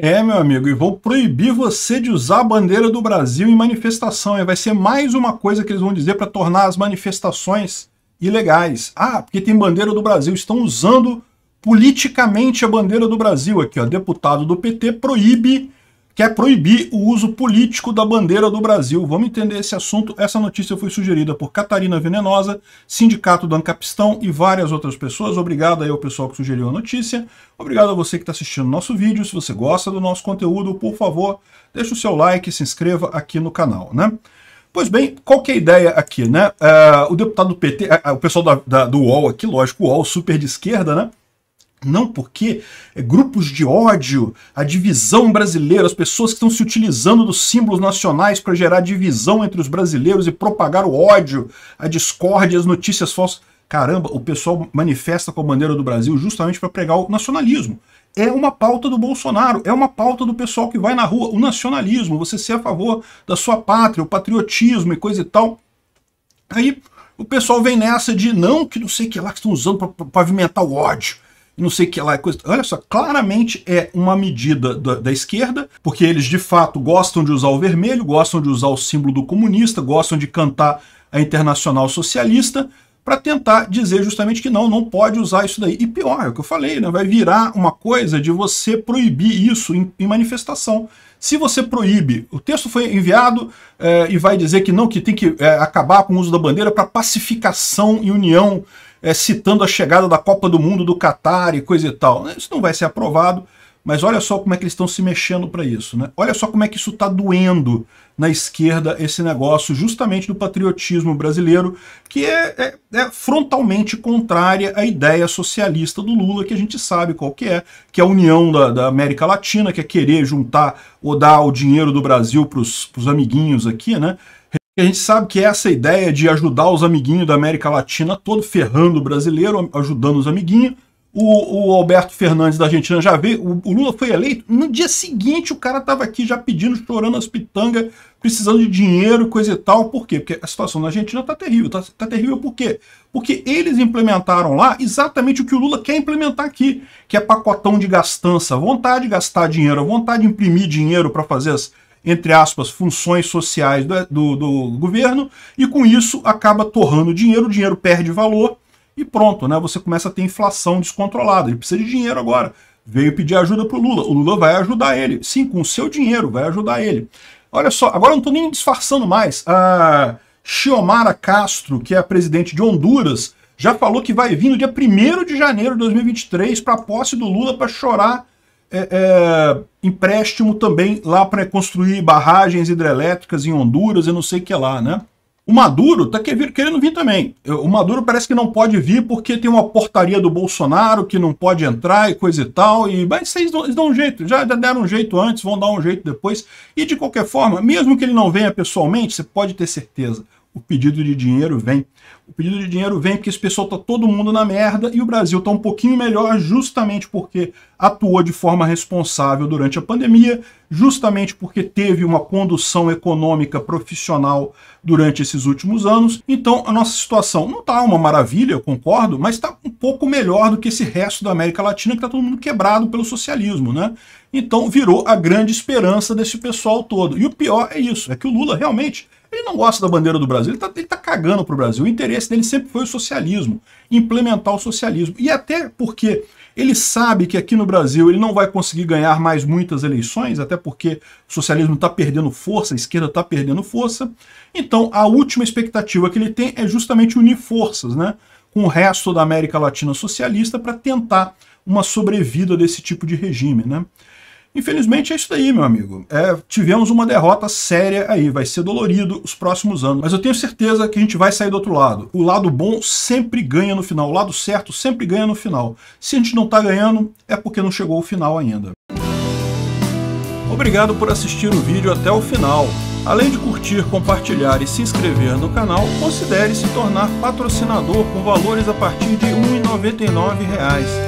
É, meu amigo, e vou proibir você de usar a bandeira do Brasil em manifestação. E vai ser mais uma coisa que eles vão dizer para tornar as manifestações ilegais. Ah, porque tem bandeira do Brasil. Estão usando politicamente a bandeira do Brasil aqui, ó. Deputado do PT proíbe quer é proibir o uso político da bandeira do Brasil. Vamos entender esse assunto. Essa notícia foi sugerida por Catarina Venenosa, Sindicato do Ancapistão e várias outras pessoas. Obrigado aí ao pessoal que sugeriu a notícia. Obrigado a você que está assistindo nosso vídeo. Se você gosta do nosso conteúdo, por favor, deixe o seu like e se inscreva aqui no canal, né? Pois bem, qual que é a ideia aqui, né? Uh, o deputado do PT, uh, é, o pessoal da, da, do UOL aqui, lógico, o UOL super de esquerda, né? Não porque grupos de ódio, a divisão brasileira, as pessoas que estão se utilizando dos símbolos nacionais para gerar divisão entre os brasileiros e propagar o ódio, a discórdia, as notícias falsas. Caramba, o pessoal manifesta com a bandeira do Brasil justamente para pregar o nacionalismo. É uma pauta do Bolsonaro, é uma pauta do pessoal que vai na rua, o nacionalismo, você ser a favor da sua pátria, o patriotismo e coisa e tal. Aí o pessoal vem nessa de não, que não sei que lá que estão usando para pavimentar o ódio não sei que lá é coisa. Olha só, claramente é uma medida da, da, esquerda, porque eles de fato gostam de usar o vermelho, gostam de usar o símbolo do comunista, gostam de cantar a internacional socialista para tentar dizer justamente que não, não pode usar isso daí. E pior, é o que eu falei, né? vai virar uma coisa de você proibir isso em, em manifestação. Se você proíbe, o texto foi enviado é, e vai dizer que não, que tem que é, acabar com o uso da bandeira para pacificação e união é, citando a chegada da Copa do Mundo do Catar e coisa e tal. Isso não vai ser aprovado, mas olha só como é que eles estão se mexendo para isso. Né? Olha só como é que isso está doendo na esquerda, esse negócio justamente do patriotismo brasileiro, que é, é, é, frontalmente contrária à ideia socialista do Lula, que a gente sabe qual que é, que é a união da, da América Latina, que é querer juntar ou dar o dinheiro do Brasil para os amiguinhos aqui, né? a gente sabe que essa ideia de ajudar os amiguinhos da América Latina todo, ferrando o brasileiro, ajudando os amiguinhos. O, o Alberto Fernandes da Argentina já veio. O, o, Lula foi eleito. No dia seguinte, o cara estava aqui já pedindo, chorando as pitangas, precisando de dinheiro, coisa e tal. Por quê? Porque a situação na Argentina está terrível. Está tá terrível por quê? Porque eles implementaram lá exatamente o que o Lula quer implementar aqui, que é pacotão de gastança, vontade de gastar dinheiro, vontade de imprimir dinheiro para fazer as entre aspas, funções sociais do, do, do governo, e com isso acaba torrando dinheiro, o dinheiro perde valor e pronto, né? Você começa a ter inflação descontrolada. Ele precisa de dinheiro agora. Veio pedir ajuda para o Lula. O Lula vai ajudar ele. Sim, com o seu dinheiro, vai ajudar ele. Olha só, agora eu não estou nem disfarçando mais. A Xiomara Castro, que é a presidente de Honduras, já falou que vai vir no dia 1 de janeiro de 2023 para a posse do Lula para chorar é, é, empréstimo também lá para construir barragens hidrelétricas em Honduras e não sei o que lá, né? O Maduro está querendo vir também. O Maduro parece que não pode vir porque tem uma portaria do Bolsonaro que não pode entrar e coisa e tal. E mas vocês dão, dão um jeito, já deram um jeito antes, vão dar um jeito depois. E de qualquer forma, mesmo que ele não venha pessoalmente, você pode ter certeza o pedido de dinheiro vem. O pedido de dinheiro vem porque esse pessoal tá todo mundo na merda e o Brasil tá um pouquinho melhor justamente porque atuou de forma responsável durante a pandemia, justamente porque teve uma condução econômica profissional durante esses últimos anos. Então, a nossa situação não tá uma maravilha, eu concordo, mas está um pouco melhor do que esse resto da América Latina que tá todo mundo quebrado pelo socialismo, né? Então, virou a grande esperança desse pessoal todo. E o pior é isso, é que o Lula realmente ele não gosta da bandeira do Brasil, ele está tá cagando para o Brasil. O interesse dele sempre foi o socialismo, implementar o socialismo. E até porque ele sabe que aqui no Brasil ele não vai conseguir ganhar mais muitas eleições, até porque o socialismo está perdendo força, a esquerda está perdendo força. Então a última expectativa que ele tem é justamente unir forças né, com o resto da América Latina socialista para tentar uma sobrevida desse tipo de regime. Né? Infelizmente é isso daí, meu amigo. É, tivemos uma derrota séria aí, vai ser dolorido os próximos anos. Mas eu tenho certeza que a gente vai sair do outro lado. O lado bom sempre ganha no final, o lado certo sempre ganha no final. Se a gente não está ganhando, é porque não chegou ao final ainda. Obrigado por assistir o vídeo até o final. Além de curtir, compartilhar e se inscrever no canal, considere se tornar patrocinador com valores a partir de R$ 1,99